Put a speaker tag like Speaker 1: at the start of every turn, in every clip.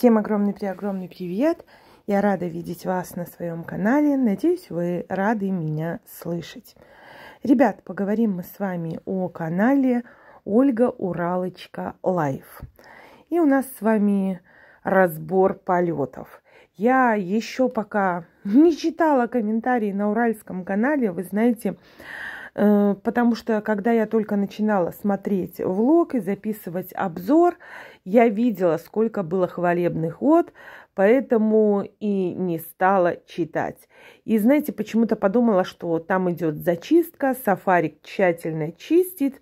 Speaker 1: Всем огромный преогромный привет! Я рада видеть вас на своем канале. Надеюсь, вы рады меня слышать. Ребят, поговорим мы с вами о канале Ольга Уралочка Лайф. И у нас с вами разбор полетов. Я еще пока не читала комментарии на Уральском канале. Вы знаете, э, потому что когда я только начинала смотреть влог и записывать обзор, я видела, сколько было хвалебных от, поэтому и не стала читать. И знаете, почему-то подумала, что там идет зачистка, сафарик тщательно чистит.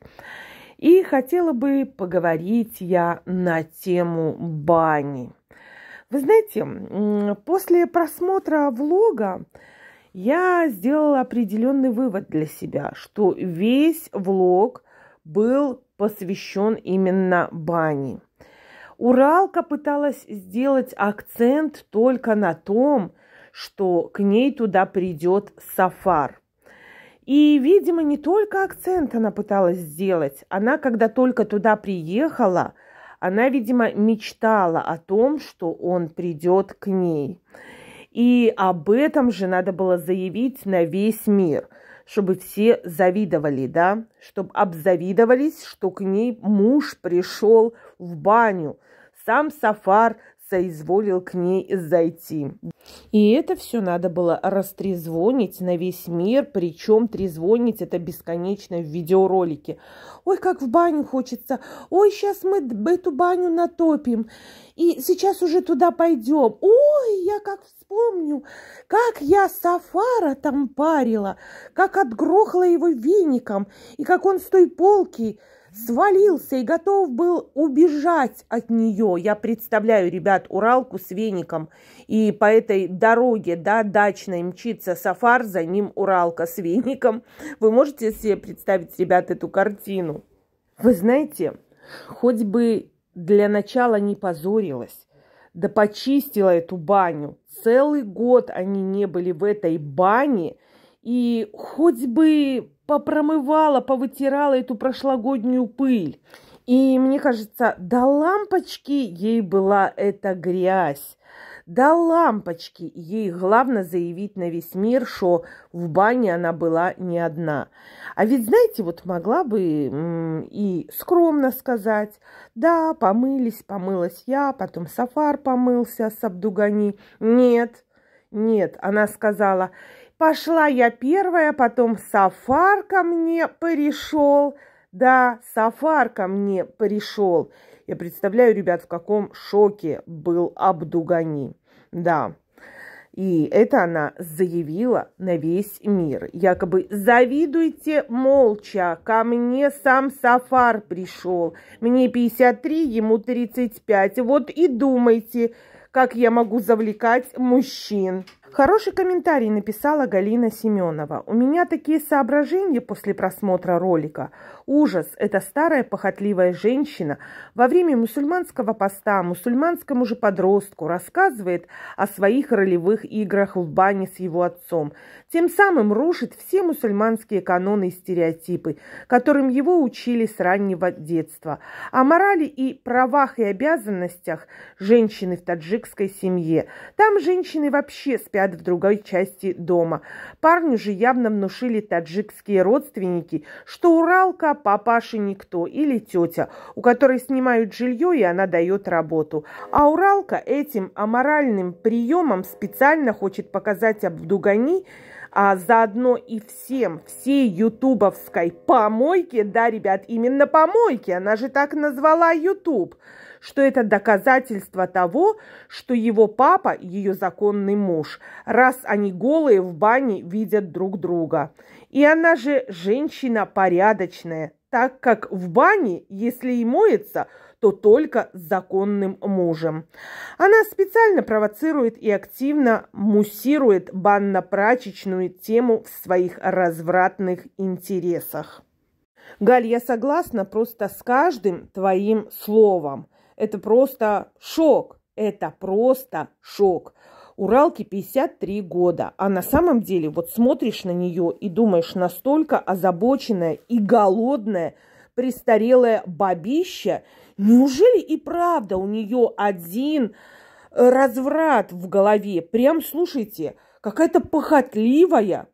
Speaker 1: И хотела бы поговорить я на тему бани. Вы знаете, после просмотра влога я сделала определенный вывод для себя, что весь влог был посвящен именно бане. Уралка пыталась сделать акцент только на том, что к ней туда придет Сафар. И, видимо, не только акцент она пыталась сделать. Она, когда только туда приехала, она, видимо, мечтала о том, что он придет к ней. И об этом же надо было заявить на весь мир, чтобы все завидовали, да, чтобы обзавидовались, что к ней муж пришел в баню – сам Сафар соизволил к ней зайти. И это все надо было растрезвонить на весь мир, причем трезвонить это бесконечно в видеоролике. Ой, как в баню хочется, ой, сейчас мы эту баню натопим, и сейчас уже туда пойдем. Ой, я как вспомню, как я Сафара там парила, как отгрохла его веником, и как он с той полки свалился и готов был убежать от нее. Я представляю, ребят, Уралку с веником. И по этой дороге, да, дачной мчится Сафар, за ним Уралка с веником. Вы можете себе представить, ребят, эту картину? Вы знаете, хоть бы для начала не позорилась, да почистила эту баню. Целый год они не были в этой бане, и хоть бы попромывала, повытирала эту прошлогоднюю пыль. И мне кажется, до лампочки ей была эта грязь. До лампочки ей главное заявить на весь мир, что в бане она была не одна. А ведь, знаете, вот могла бы и скромно сказать, да, помылись, помылась я, потом Сафар помылся с Абдугани. Нет, нет, она сказала, Пошла я первая, потом Сафар ко мне пришел. Да, Сафар ко мне пришел. Я представляю, ребят, в каком шоке был Абдугани. Да. И это она заявила на весь мир. Якобы завидуйте молча, ко мне сам Сафар пришел. Мне 53, ему 35. Вот и думайте, как я могу завлекать мужчин. Хороший комментарий написала Галина Семенова. У меня такие соображения после просмотра ролика. Ужас! Эта старая похотливая женщина во время мусульманского поста мусульманскому же подростку рассказывает о своих ролевых играх в бане с его отцом, тем самым рушит все мусульманские каноны и стереотипы, которым его учили с раннего детства, о морали и правах и обязанностях женщины в таджикской семье. Там женщины вообще спят в другой части дома. Парню же явно внушили таджикские родственники, что Уралка папаша никто или тетя, у которой снимают жилье и она дает работу. А Уралка этим аморальным приемом специально хочет показать Абдугани, а заодно и всем, всей ютубовской помойке, да, ребят, именно помойке, она же так назвала ютуб, что это доказательство того, что его папа ее законный муж, раз они голые в бане видят друг друга. И она же женщина порядочная, так как в бане, если и моется, то только с законным мужем. Она специально провоцирует и активно муссирует банно-прачечную тему в своих развратных интересах. Галь, я согласна просто с каждым твоим словом. Это просто шок. Это просто шок. Уралке 53 года, а на самом деле вот смотришь на нее и думаешь, настолько озабоченная и голодная престарелая бабища, неужели и правда у нее один э, разврат в голове? Прям слушайте, какая-то похотливая.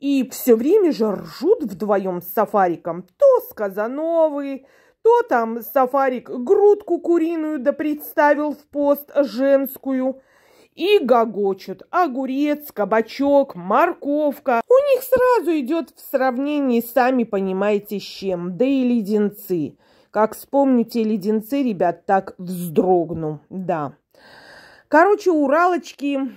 Speaker 1: И все время же ржут вдвоем с Сафариком. То сказановый, то там Сафарик грудку куриную да представил в пост женскую – и гогочут. Огурец, кабачок, морковка. У них сразу идет в сравнении, сами понимаете, с чем. Да и леденцы. Как вспомните леденцы, ребят, так вздрогну. Да. Короче, Уралочке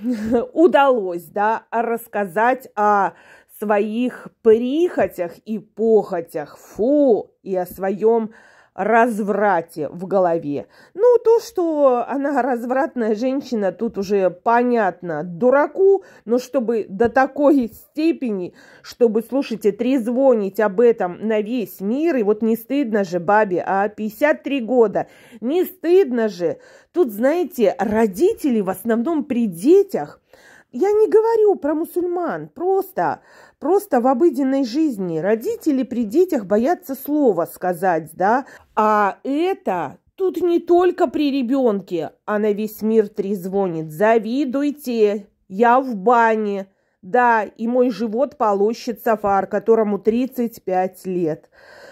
Speaker 1: удалось, да, рассказать о своих прихотях и похотях. Фу, и о своем разврате в голове. Ну, то, что она развратная женщина, тут уже понятно дураку, но чтобы до такой степени, чтобы, слушайте, трезвонить об этом на весь мир, и вот не стыдно же бабе, а 53 года, не стыдно же. Тут, знаете, родители в основном при детях – я не говорю про мусульман, просто, просто в обыденной жизни родители при детях боятся слова сказать, да, а это тут не только при ребенке, а на весь мир трезвонит. Завидуйте, я в бане, да, и мой живот полощет Сафар, которому 35 лет,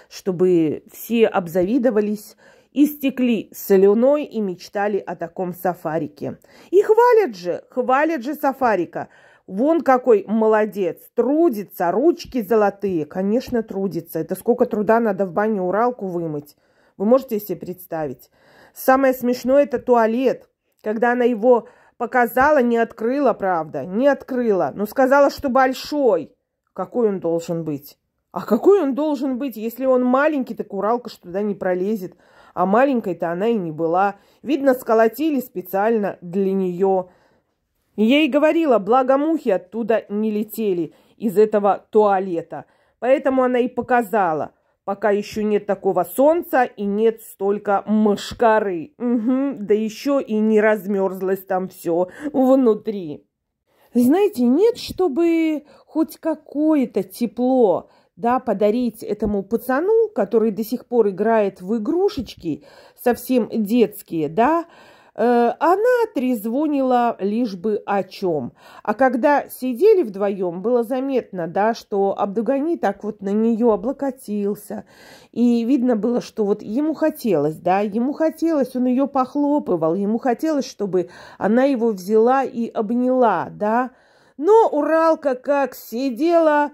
Speaker 1: чтобы все обзавидовались истекли слюной и мечтали о таком сафарике. И хвалят же, хвалят же сафарика. Вон какой молодец, трудится, ручки золотые. Конечно, трудится. Это сколько труда надо в бане уралку вымыть. Вы можете себе представить? Самое смешное – это туалет. Когда она его показала, не открыла, правда, не открыла, но сказала, что большой. Какой он должен быть? А какой он должен быть, если он маленький, так уралка что туда не пролезет а маленькой-то она и не была. Видно, сколотили специально для нее. Ей говорила, благо мухи оттуда не летели, из этого туалета. Поэтому она и показала, пока еще нет такого солнца и нет столько мышкары. Угу, да еще и не размерзлось там все внутри. Знаете, нет, чтобы хоть какое-то тепло, да, подарить этому пацану, который до сих пор играет в игрушечки, совсем детские, да, э, она трезвонила лишь бы о чем. А когда сидели вдвоем, было заметно, да, что Абдугани так вот на нее облокотился. И видно было, что вот ему хотелось, да, ему хотелось, он ее похлопывал, ему хотелось, чтобы она его взяла и обняла, да. Но Уралка как сидела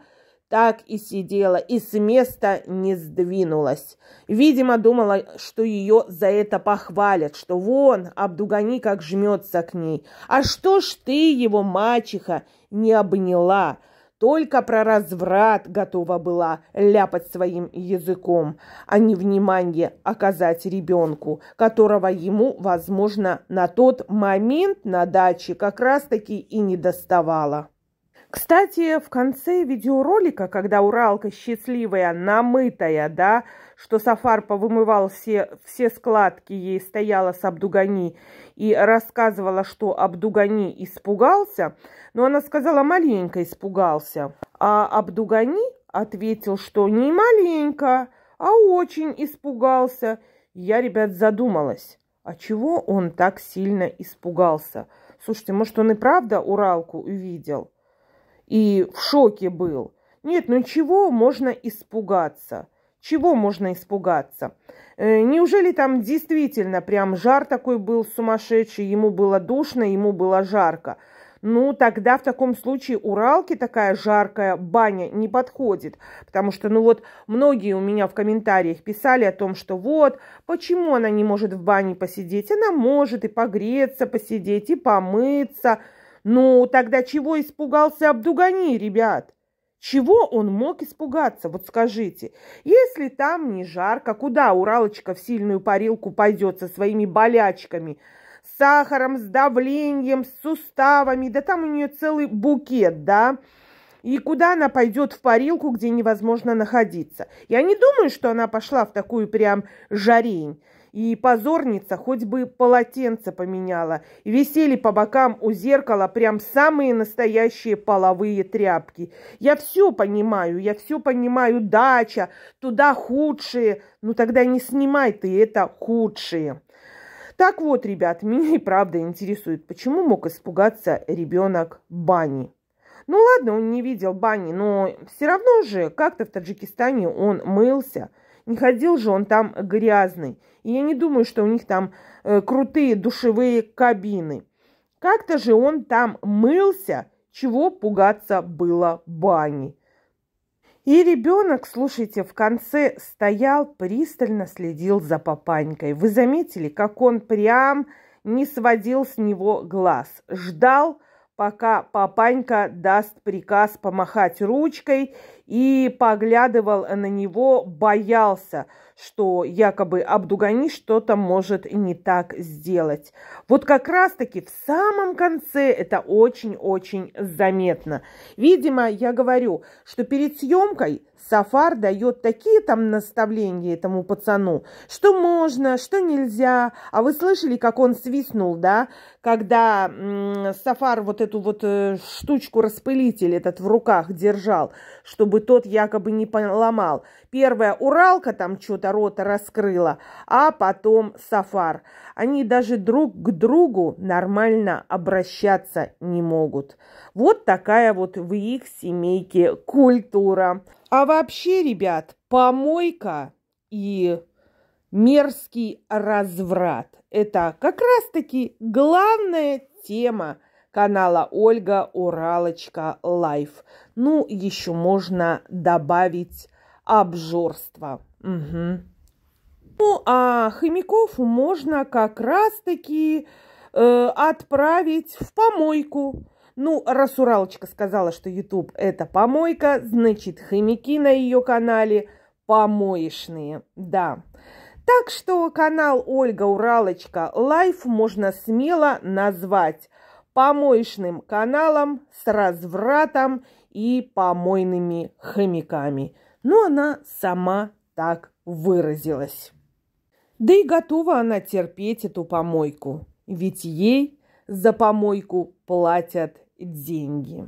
Speaker 1: так и сидела, и с места не сдвинулась. Видимо, думала, что ее за это похвалят, что вон, Абдугани как жмется к ней. А что ж ты, его мачеха, не обняла? Только про разврат готова была ляпать своим языком, а не внимание оказать ребенку, которого ему, возможно, на тот момент на даче как раз-таки и не доставала. Кстати, в конце видеоролика, когда Уралка счастливая, намытая, да, что Сафар повымывал все, все складки, ей стояла с Абдугани и рассказывала, что Абдугани испугался, но она сказала, маленько испугался. А Абдугани ответил, что не маленько, а очень испугался. Я, ребят, задумалась, а чего он так сильно испугался? Слушайте, может, он и правда Уралку увидел? и в шоке был. Нет, ну чего можно испугаться? Чего можно испугаться? Э, неужели там действительно прям жар такой был сумасшедший, ему было душно, ему было жарко? Ну, тогда в таком случае Уралке такая жаркая баня не подходит. Потому что, ну вот, многие у меня в комментариях писали о том, что вот, почему она не может в бане посидеть? Она может и погреться, посидеть, и помыться – ну, тогда чего испугался Абдугани, ребят? Чего он мог испугаться, вот скажите? Если там не жарко, куда Уралочка в сильную парилку пойдет со своими болячками? С сахаром, с давлением, с суставами, да там у нее целый букет, да? И куда она пойдет в парилку, где невозможно находиться? Я не думаю, что она пошла в такую прям жарень. И позорница хоть бы полотенце поменяла. Висели по бокам у зеркала прям самые настоящие половые тряпки. Я все понимаю, я все понимаю. Дача, туда худшие. Ну тогда не снимай ты это худшие. Так вот, ребят, меня и правда интересует, почему мог испугаться ребенок Бани. Ну ладно, он не видел бани, но все равно же как-то в Таджикистане он мылся – не ходил же он там грязный. И я не думаю, что у них там э, крутые душевые кабины. Как-то же он там мылся, чего пугаться было бани. И ребенок, слушайте, в конце стоял, пристально следил за папанькой. Вы заметили, как он прям не сводил с него глаз, ждал, пока папанька даст приказ помахать ручкой, и поглядывал на него, боялся, что якобы Абдугани что-то может не так сделать. Вот как раз-таки в самом конце это очень-очень заметно. Видимо, я говорю, что перед съемкой Сафар дает такие там наставления этому пацану, что можно, что нельзя. А вы слышали, как он свистнул, да? Когда м- Сафар вот эту вот э, штучку-распылитель этот в руках держал, чтобы тот якобы не поломал. Первая Уралка там что-то рота раскрыла, а потом Сафар. Они даже друг к другу нормально обращаться не могут. Вот такая вот в их семейке культура. А вообще, ребят, помойка и мерзкий разврат – это как раз-таки главная тема канала Ольга Уралочка Лайф. Ну, еще можно добавить обжорство. Угу. Ну, а хомяков можно как раз-таки э, отправить в помойку. Ну, раз Уралочка сказала, что YouTube – это помойка, значит, хомяки на ее канале помоечные, да. Так что канал Ольга Уралочка Лайф можно смело назвать помоечным каналом с развратом и помойными хомяками. Но ну, она сама так выразилась. Да и готова она терпеть эту помойку, ведь ей за помойку платят деньги.